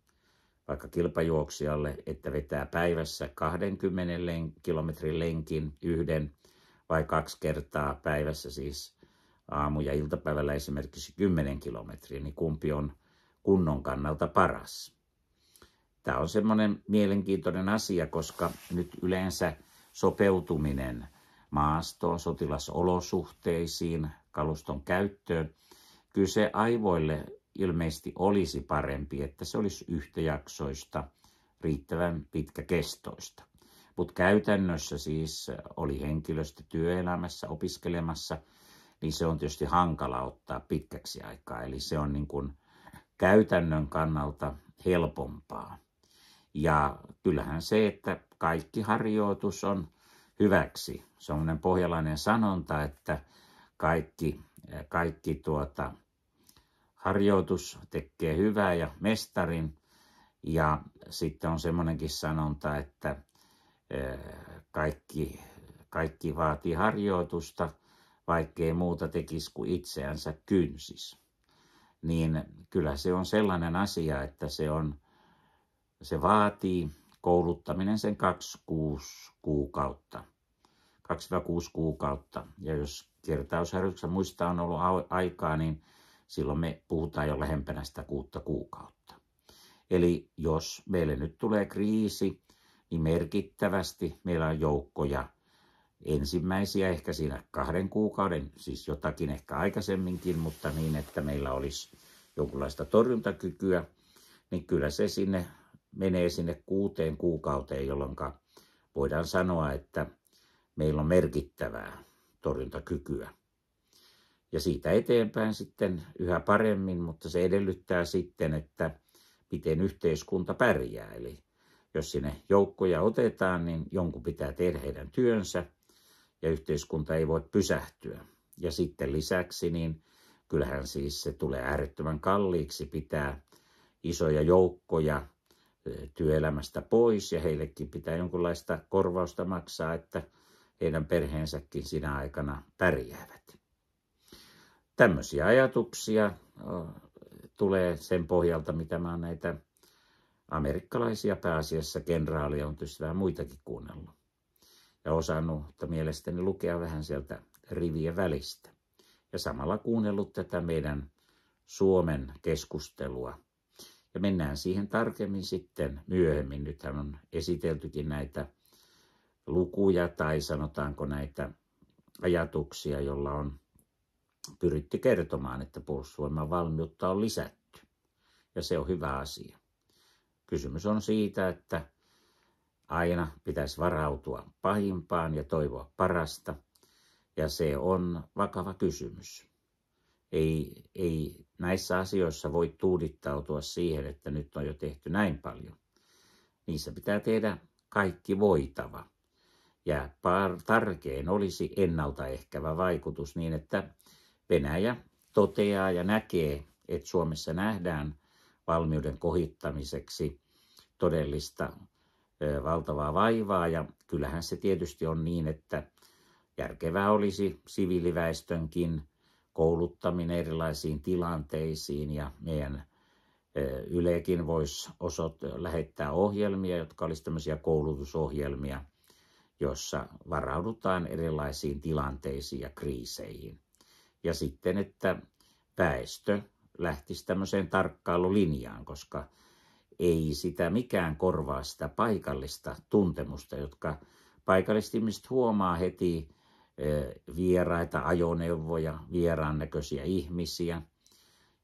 vaikka kilpajuoksijalle, että vetää päivässä 20 kilometrin lenkin yhden vai kaksi kertaa päivässä siis aamu- ja iltapäivällä esimerkiksi 10 kilometriä, niin kumpi on kunnon kannalta paras. Tämä on semmoinen mielenkiintoinen asia, koska nyt yleensä sopeutuminen maastoon, sotilasolosuhteisiin, kaluston käyttöön – Kyllä se aivoille ilmeisesti olisi parempi, että se olisi yhtäjaksoista, riittävän pitkäkestoista. Mutta käytännössä siis oli henkilöstö työelämässä opiskelemassa, niin se on tietysti hankala ottaa pitkäksi aikaa. Eli se on niin kuin käytännön kannalta helpompaa. Ja kyllähän se, että kaikki harjoitus on hyväksi. Se on pohjalainen sanonta, että kaikki kaikki tuota, harjoitus tekee hyvää ja mestarin. Ja sitten on semmoinenkin sanonta, että kaikki, kaikki vaatii harjoitusta, vaikkei muuta tekisi kuin itseänsä kynsis. Niin kyllä se on sellainen asia, että se, on, se vaatii kouluttaminen sen 2-6 kuukautta. 2-6 kuukautta. Ja jos kertausharjoituksessa muista on ollut aikaa, niin silloin me puhutaan jo lähempänä sitä kuutta kuukautta. Eli jos meille nyt tulee kriisi, niin merkittävästi meillä on joukkoja ensimmäisiä ehkä siinä kahden kuukauden, siis jotakin ehkä aikaisemminkin, mutta niin, että meillä olisi jonkunlaista torjuntakykyä, niin kyllä se sinne menee sinne kuuteen kuukauteen, jolloin voidaan sanoa, että meillä on merkittävää torjuntakykyä. Ja siitä eteenpäin sitten yhä paremmin, mutta se edellyttää sitten, että miten yhteiskunta pärjää. Eli jos sinne joukkoja otetaan, niin jonkun pitää tehdä heidän työnsä ja yhteiskunta ei voi pysähtyä. Ja sitten lisäksi, niin kyllähän siis se tulee äärettömän kalliiksi pitää isoja joukkoja työelämästä pois ja heillekin pitää jonkunlaista korvausta maksaa, että heidän perheensäkin sinä aikana pärjäävät. Tämmöisiä ajatuksia tulee sen pohjalta, mitä mä näitä amerikkalaisia pääasiassa kenraalia on tietysti vähän muitakin kuunnellut. Ja osannut että mielestäni lukea vähän sieltä rivien välistä. Ja samalla kuunnellut tätä meidän Suomen keskustelua. Ja mennään siihen tarkemmin sitten myöhemmin. Nythän on esiteltykin näitä lukuja tai sanotaanko näitä ajatuksia, jolla on pyritty kertomaan, että puolustusvoiman valmiutta on lisätty. Ja se on hyvä asia. Kysymys on siitä, että aina pitäisi varautua pahimpaan ja toivoa parasta. Ja se on vakava kysymys. Ei, ei näissä asioissa voi tuudittautua siihen, että nyt on jo tehty näin paljon. Niissä pitää tehdä kaikki voitava. Ja par- tärkein olisi ennaltaehkävä vaikutus niin, että Venäjä toteaa ja näkee, että Suomessa nähdään valmiuden kohittamiseksi todellista valtavaa vaivaa. Ja kyllähän se tietysti on niin, että järkevää olisi siviiliväestönkin kouluttaminen erilaisiin tilanteisiin ja meidän Ylekin voisi osoittaa, lähettää ohjelmia, jotka olisivat tämmöisiä koulutusohjelmia – jossa varaudutaan erilaisiin tilanteisiin ja kriiseihin. Ja sitten, että väestö lähtisi tämmöiseen tarkkailulinjaan, koska ei sitä mikään korvaa sitä paikallista tuntemusta, jotka paikallistimiset huomaa heti vieraita ajoneuvoja, vieraan näköisiä ihmisiä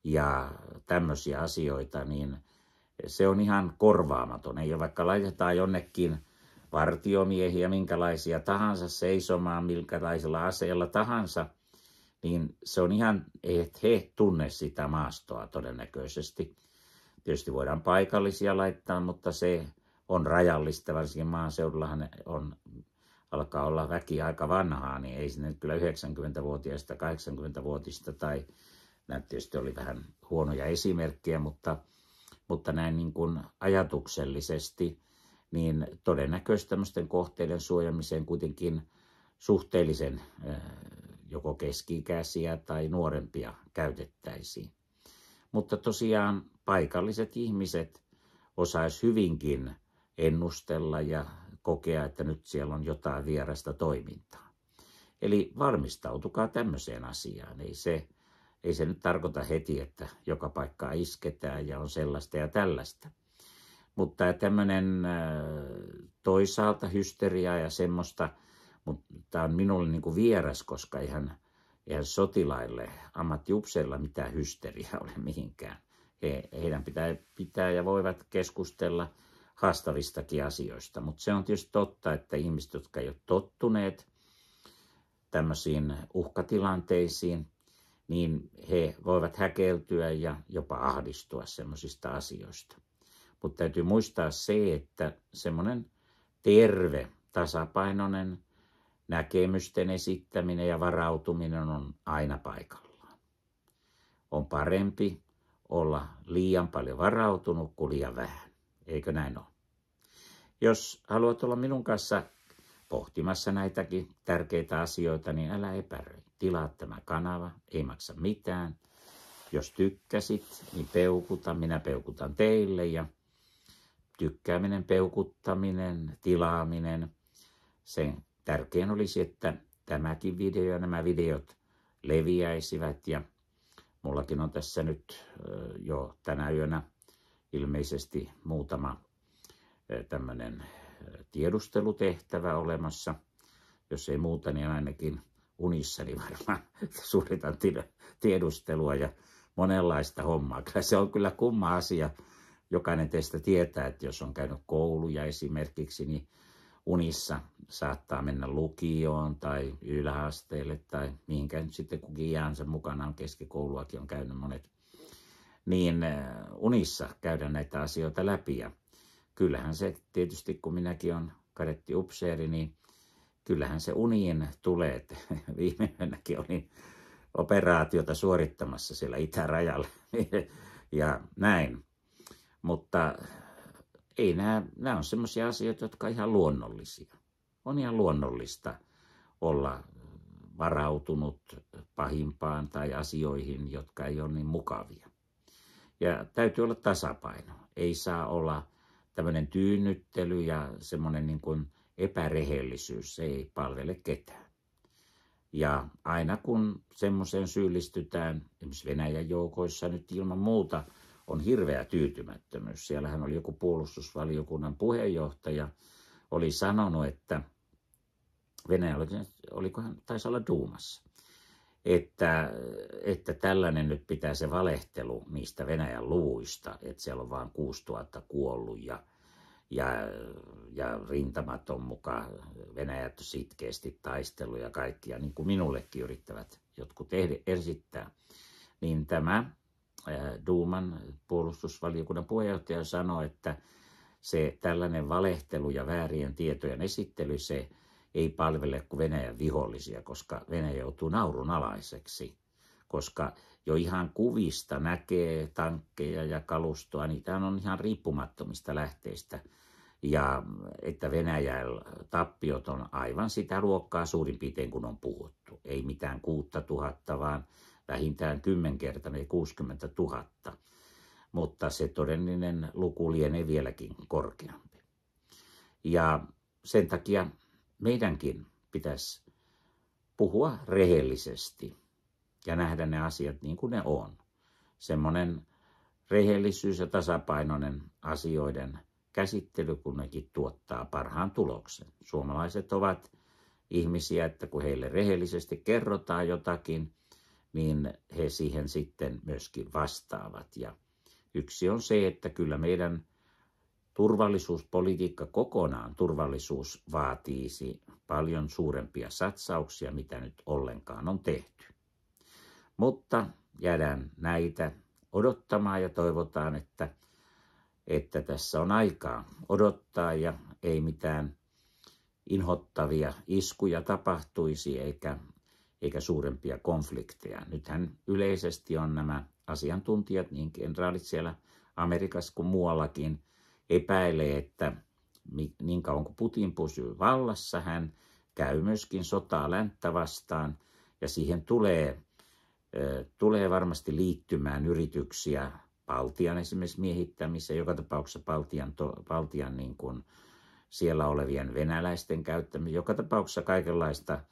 ja tämmöisiä asioita, niin se on ihan korvaamaton. Ei ole vaikka laitetaan jonnekin vartiomiehiä, minkälaisia tahansa, seisomaan minkälaisella aseella tahansa, niin se on ihan, että he tunne sitä maastoa todennäköisesti. Tietysti voidaan paikallisia laittaa, mutta se on rajallista, varsinkin maaseudullahan on, alkaa olla väki aika vanhaa, niin ei sinne kyllä 90-vuotiaista, 80-vuotista tai nämä tietysti oli vähän huonoja esimerkkejä, mutta, mutta näin niin kuin ajatuksellisesti – niin todennäköisesti tämmöisten kohteiden suojamiseen kuitenkin suhteellisen joko keski-ikäisiä tai nuorempia käytettäisiin. Mutta tosiaan paikalliset ihmiset osais hyvinkin ennustella ja kokea, että nyt siellä on jotain vierasta toimintaa. Eli varmistautukaa tämmöiseen asiaan. Ei se, ei se nyt tarkoita heti, että joka paikkaa isketään ja on sellaista ja tällaista mutta tämmöinen äh, toisaalta hysteriaa ja semmoista, mutta tämä on minulle niin kuin vieras, koska ihan, ihan sotilaille, ammattiupseilla mitään hysteriaa ole mihinkään. He, heidän pitää, pitää ja voivat keskustella haastavistakin asioista, mutta se on tietysti totta, että ihmiset, jotka ei ole tottuneet tämmöisiin uhkatilanteisiin, niin he voivat häkeltyä ja jopa ahdistua semmoisista asioista. Mutta täytyy muistaa se, että semmoinen terve, tasapainoinen näkemysten esittäminen ja varautuminen on aina paikallaan. On parempi olla liian paljon varautunut kuin liian vähän. Eikö näin ole? Jos haluat olla minun kanssa pohtimassa näitäkin tärkeitä asioita, niin älä epäröi. Tilaa tämä kanava, ei maksa mitään. Jos tykkäsit, niin peukuta, minä peukutan teille ja tykkääminen, peukuttaminen, tilaaminen. Sen tärkein olisi, että tämäkin video ja nämä videot leviäisivät ja mullakin on tässä nyt jo tänä yönä ilmeisesti muutama tämmöinen tiedustelutehtävä olemassa. Jos ei muuta, niin ainakin unissani varmaan suoritan tiedustelua ja monenlaista hommaa. Kyllä se on kyllä kumma asia jokainen teistä tietää, että jos on käynyt kouluja esimerkiksi, niin unissa saattaa mennä lukioon tai yläasteelle tai mihinkä nyt sitten kukin iänsä on keskikouluakin on käynyt monet, niin äh, unissa käydä näitä asioita läpi. Ja kyllähän se tietysti, kun minäkin on kadetti upseeri, niin kyllähän se uniin tulee. Että viime yönäkin olin operaatiota suorittamassa siellä itärajalla ja näin. Mutta ei nämä, nämä on semmoisia asioita, jotka on ihan luonnollisia. On ihan luonnollista olla varautunut pahimpaan tai asioihin, jotka ei ole niin mukavia. Ja täytyy olla tasapaino. Ei saa olla tämmöinen tyynnyttely ja semmoinen niin kuin epärehellisyys. Se ei palvele ketään. Ja aina kun semmoiseen syyllistytään, esimerkiksi Venäjän joukoissa nyt ilman muuta – on hirveä tyytymättömyys. Siellähän oli joku puolustusvaliokunnan puheenjohtaja, oli sanonut, että Venäjä oli, olikohan, taisi olla Duumassa, että, että tällainen nyt pitää se valehtelu niistä Venäjän luvuista, että siellä on vain 6000 kuollut ja, ja, ja rintamat on mukaan Venäjät sitkeästi taistellut ja kaikkia, niin kuin minullekin yrittävät jotkut esittää. Niin tämä Äh, Duuman äh, puolustusvaliokunnan puheenjohtaja sanoi, että se tällainen valehtelu ja väärien tietojen esittely, se ei palvele kuin Venäjän vihollisia, koska Venäjä joutuu naurunalaiseksi, koska jo ihan kuvista näkee tankkeja ja kalustoa, niitä on ihan riippumattomista lähteistä. Ja että Venäjällä tappiot on aivan sitä luokkaa suurin piirtein kun on puhuttu. Ei mitään kuutta tuhatta, vaan vähintään kymmenkertainen 60 000, mutta se todellinen luku lienee vieläkin korkeampi. Ja sen takia meidänkin pitäisi puhua rehellisesti ja nähdä ne asiat niin kuin ne on. Semmoinen rehellisyys ja tasapainoinen asioiden käsittely, kun tuottaa parhaan tuloksen. Suomalaiset ovat ihmisiä, että kun heille rehellisesti kerrotaan jotakin, niin he siihen sitten myöskin vastaavat. Ja yksi on se, että kyllä meidän turvallisuuspolitiikka kokonaan, turvallisuus vaatii paljon suurempia satsauksia, mitä nyt ollenkaan on tehty. Mutta jäädään näitä odottamaan ja toivotaan, että, että tässä on aikaa odottaa ja ei mitään inhottavia iskuja tapahtuisi eikä eikä suurempia konflikteja. Nythän yleisesti on nämä asiantuntijat, niin kenraalit siellä Amerikassa kuin muuallakin, epäilee, että niin kauan kuin Putin pysyy vallassa, hän käy myöskin sotaa länttä vastaan ja siihen tulee, tulee varmasti liittymään yrityksiä Baltian esimerkiksi miehittämiseen, joka tapauksessa Baltian, Baltian niin kuin siellä olevien venäläisten käyttämiseen, joka tapauksessa kaikenlaista –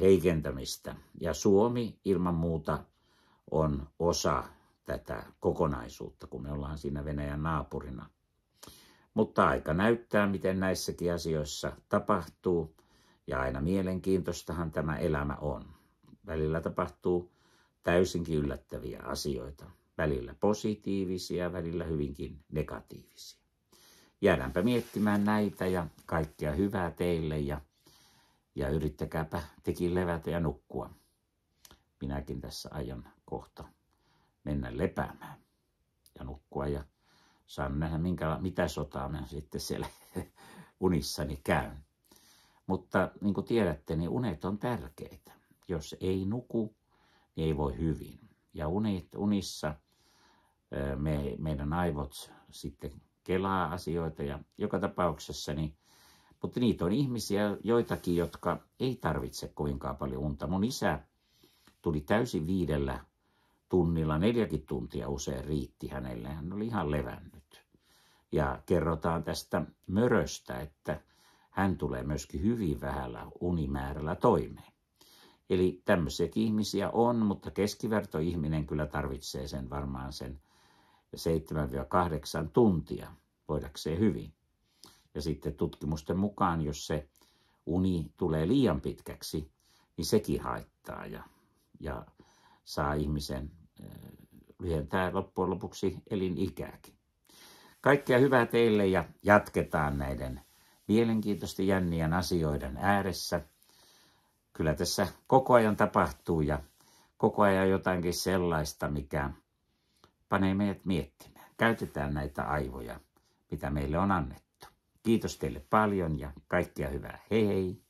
heikentämistä. Ja Suomi ilman muuta on osa tätä kokonaisuutta, kun me ollaan siinä Venäjän naapurina. Mutta aika näyttää, miten näissäkin asioissa tapahtuu. Ja aina mielenkiintoistahan tämä elämä on. Välillä tapahtuu täysinkin yllättäviä asioita. Välillä positiivisia, välillä hyvinkin negatiivisia. Jäädäänpä miettimään näitä ja kaikkea hyvää teille ja ja yrittäkääpä tekin levätä ja nukkua. Minäkin tässä aion kohta mennä lepäämään ja nukkua ja saan nähdä minkä, mitä sotaa mä sitten siellä unissani käyn. Mutta niin kuin tiedätte, niin unet on tärkeitä. Jos ei nuku, niin ei voi hyvin. Ja unit, unissa me, meidän aivot sitten kelaa asioita ja joka tapauksessa niin mutta niitä on ihmisiä joitakin, jotka ei tarvitse kovinkaan paljon unta. Mun isä tuli täysin viidellä tunnilla, neljäkin tuntia usein riitti hänelle. Hän oli ihan levännyt. Ja kerrotaan tästä möröstä, että hän tulee myöskin hyvin vähällä unimäärällä toimeen. Eli tämmöisiäkin ihmisiä on, mutta keskivertoihminen kyllä tarvitsee sen varmaan sen 7-8 tuntia voidakseen hyvin. Ja sitten tutkimusten mukaan, jos se uni tulee liian pitkäksi, niin sekin haittaa ja, ja saa ihmisen eh, lyhentää loppujen lopuksi elinikääkin. Kaikkea hyvää teille ja jatketaan näiden mielenkiintoisten jännien asioiden ääressä. Kyllä tässä koko ajan tapahtuu ja koko ajan jotakin sellaista, mikä panee meidät miettimään. Käytetään näitä aivoja, mitä meille on annettu. Kiitos teille paljon ja kaikkea hyvää. Hei hei!